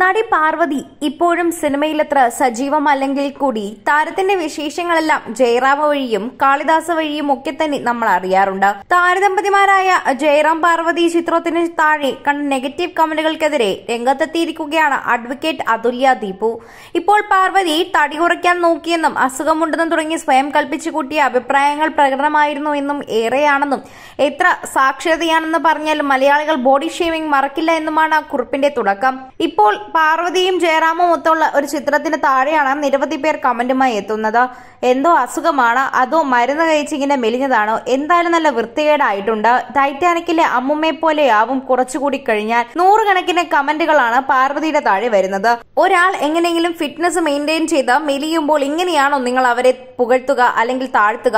നടി പാർവതി ഇപ്പോഴും സിനിമയിലത്ര സജീവമല്ലെങ്കിൽ കൂടി താരത്തിന്റെ വിശേഷങ്ങളെല്ലാം ജയറാം വഴിയും കാളിദാസ വഴിയും ഒക്കെ തന്നെ നമ്മൾ അറിയാറുണ്ട് താരദമ്പതിമാരായ ജയറാം പാർവതി ചിത്രത്തിന് താഴെ കണ്ട നെഗറ്റീവ് കമന്റുകൾക്കെതിരെ രംഗത്തെത്തിയിരിക്കുകയാണ് അഡ്വക്കേറ്റ് അതുല്യ ദീപു ഇപ്പോൾ പാർവതി തടി കുറയ്ക്കാൻ നോക്കിയെന്നും അസുഖമുണ്ടെന്നും തുടങ്ങി സ്വയം കൽപ്പിച്ചു കൂട്ടിയ അഭിപ്രായങ്ങൾ പ്രകടനമായിരുന്നു എന്നും ഏറെയാണെന്നും എത്ര സാക്ഷരതയാണെന്ന് പറഞ്ഞാലും മലയാളികൾ ബോഡി ഷേവിംഗ് മറക്കില്ല എന്നുമാണ് കുറിപ്പിന്റെ തുടക്കം ഇപ്പോൾ പാർവതിയും ജയറാമും ഒത്തുള്ള ഒരു ചിത്രത്തിന് താഴെയാണ് നിരവധി പേർ കമന്റുമായി എത്തുന്നത് എന്തോ അസുഖമാണ് അതോ മരുന്ന് കഴിച്ചിങ്ങനെ മെലിഞ്ഞതാണോ എന്തായാലും നല്ല വൃത്തികേടായിട്ടുണ്ട് ടൈറ്റാനിക്കിലെ അമ്മുമ്മയെ പോലെയാവും കുറച്ചുകൂടി കഴിഞ്ഞാൽ നൂറുകണക്കിന് കമന്റുകളാണ് പാർവതിയുടെ താഴെ വരുന്നത് ഒരാൾ എങ്ങനെയെങ്കിലും ഫിറ്റ്നസ് മെയിൻറ്റെയിൻ ചെയ്ത് മെലിയുമ്പോൾ ഇങ്ങനെയാണോ നിങ്ങൾ അവരെ പുകഴ്ത്തുക അല്ലെങ്കിൽ താഴ്ത്തുക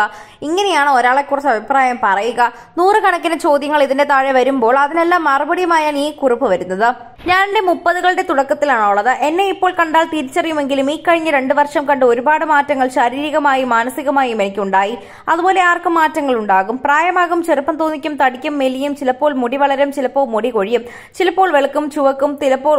ഇങ്ങനെയാണോ ഒരാളെ കുറിച്ച് അഭിപ്രായം പറയുക നൂറുകണക്കിന് ചോദ്യങ്ങൾ ഇതിന്റെ താഴെ വരുമ്പോൾ അതിനെല്ലാം മറുപടിയുമായാണ് ഈ കുറിപ്പ് വരുന്നത് ഞാൻ എന്റെ മുപ്പതുകളുടെ തുടക്കത്തിലാണ് ഉള്ളത് എന്നെ ഇപ്പോൾ കണ്ടാൽ തിരിച്ചറിയുമെങ്കിലും ഈ കഴിഞ്ഞ രണ്ട് വർഷം കണ്ട് ഒരുപാട് മാറ്റങ്ങൾ ശാരീരികമായും മാനസികമായും എനിക്കുണ്ടായി അതുപോലെ ആർക്കും മാറ്റങ്ങൾ ഉണ്ടാകും പ്രായമാകും ചെറുപ്പം തോന്നിക്കും തടിക്കും മെലിയും ചിലപ്പോൾ മുടി വളരും ചിലപ്പോൾ മുടി കൊഴിയും ചിലപ്പോൾ വെളുക്കും ചുവക്കും ചിലപ്പോൾ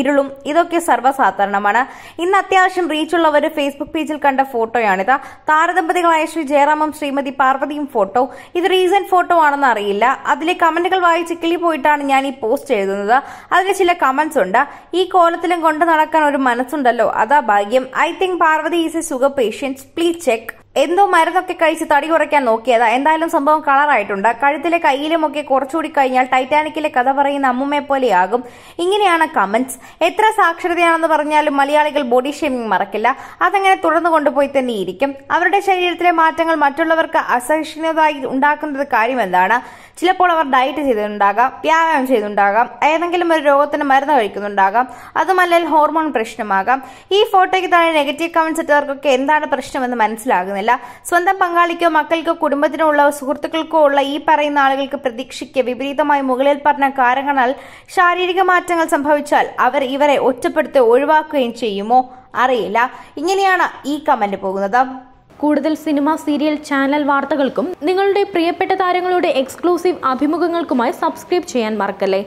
ഇരുളും ഇതൊക്കെ സർവ്വസാധാരണമാണ് ഇന്ന് അത്യാവശ്യം റീച്ചുള്ള ഒരു ഫേസ്ബുക്ക് പേജിൽ കണ്ട ഫോട്ടോയാണിത് താരദമ്പതികളായ ശ്രീ ജയറാമും ശ്രീമതി പാർവതിയും ഫോട്ടോ ഇത് റീസെന്റ് ഫോട്ടോ ആണെന്ന് അറിയില്ല അതിലെ കമന്റുകൾ വായിച്ച് കിളി പോയിട്ടാണ് ഞാൻ ഈ പോസ്റ്റ് എഴുതുന്നത് അതിന് ചില കമന്റ്സ് ഉണ്ട് ഈ കോലത്തിലും കൊണ്ട് നടക്കാൻ ഒരു മനസ്സുണ്ടല്ലോ അതാ ഭാഗ്യം I think Parvathi is a സുഖ പേഷ്യൻസ് പ്ലീസ് ചെക്ക് എന്തോ മരുന്നൊക്കെ കഴിച്ച് തടി കുറയ്ക്കാൻ നോക്കിയതാ എന്തായാലും സംഭവം കളറായിട്ടുണ്ട് കഴുത്തിലെ കയ്യിലുമൊക്കെ കുറച്ചുകൂടി കഴിഞ്ഞാൽ ടൈറ്റാനിക്കിലെ കഥ പറയുന്ന അമ്മുമ്മയെ പോലെയാകും ഇങ്ങനെയാണ് കമന്റ്സ് എത്ര സാക്ഷരതയാണെന്ന് പറഞ്ഞാലും മലയാളികൾ ബോഡി ഷേമിംഗ് മറക്കില്ല അതങ്ങനെ തുടർന്നു കൊണ്ടുപോയി ഇരിക്കും അവരുടെ ശരീരത്തിലെ മാറ്റങ്ങൾ മറ്റുള്ളവർക്ക് അസഹിഷ്ണുതായി ഉണ്ടാക്കുന്നത് കാര്യം എന്താണ് ചിലപ്പോൾ അവർ ഡയറ്റ് ചെയ്തിട്ടുണ്ടാകാം വ്യായാമം ചെയ്തിട്ടുണ്ടാകാം ഏതെങ്കിലും ഒരു രോഗത്തിന് മരുന്ന് കഴിക്കുന്നുണ്ടാകാം അതുമല്ലെങ്കിൽ ഹോർമോൺ പ്രശ്നമാകാം ഈ ഫോട്ടോയ്ക്ക് താഴെ നെഗറ്റീവ് കമന്റ്സ് ഇട്ടവർക്കൊക്കെ എന്താണ് പ്രശ്നമെന്ന് മനസ്സിലാകുന്നില്ല കാര്യമല്ല സ്വന്തം പങ്കാളിക്കോ മക്കൾക്കോ കുടുംബത്തിനോ ഉള്ള സുഹൃത്തുക്കൾക്കോ ഉള്ള ഈ പറയുന്ന ആളുകൾക്ക് പ്രതീക്ഷയ്ക്ക് വിപരീതമായി മുകളിൽ പറഞ്ഞ കാരണങ്ങളാൽ ശാരീരിക മാറ്റങ്ങൾ സംഭവിച്ചാൽ അവർ ഇവരെ ഒറ്റപ്പെടുത്തി ഒഴിവാക്കുകയും ചെയ്യുമോ അറിയില്ല ഇങ്ങനെയാണ് ഈ കമന്റ് പോകുന്നത് കൂടുതൽ സിനിമ സീരിയൽ ചാനൽ വാർത്തകൾക്കും നിങ്ങളുടെ പ്രിയപ്പെട്ട താരങ്ങളുടെ എക്സ്ക്ലൂസീവ് അഭിമുഖങ്ങൾക്കുമായി സബ്സ്ക്രൈബ് ചെയ്യാൻ മറക്കല്ലേ